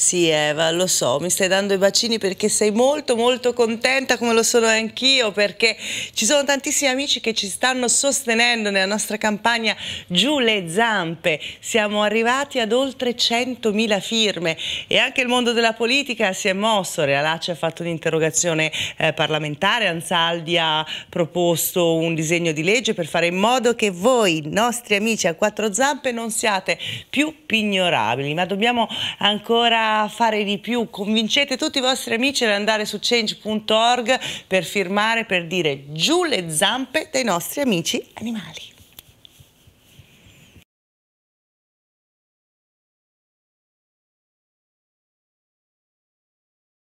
Sì Eva, lo so, mi stai dando i bacini perché sei molto molto contenta come lo sono anch'io perché ci sono tantissimi amici che ci stanno sostenendo nella nostra campagna Giù le zampe. Siamo arrivati ad oltre 100.000 firme e anche il mondo della politica si è mosso. Realacci ha fatto un'interrogazione eh, parlamentare, Ansaldi ha proposto un disegno di legge per fare in modo che voi, nostri amici a quattro zampe, non siate più pignorabili, ma dobbiamo ancora fare di più, convincete tutti i vostri amici ad andare su change.org per firmare, per dire giù le zampe dei nostri amici animali.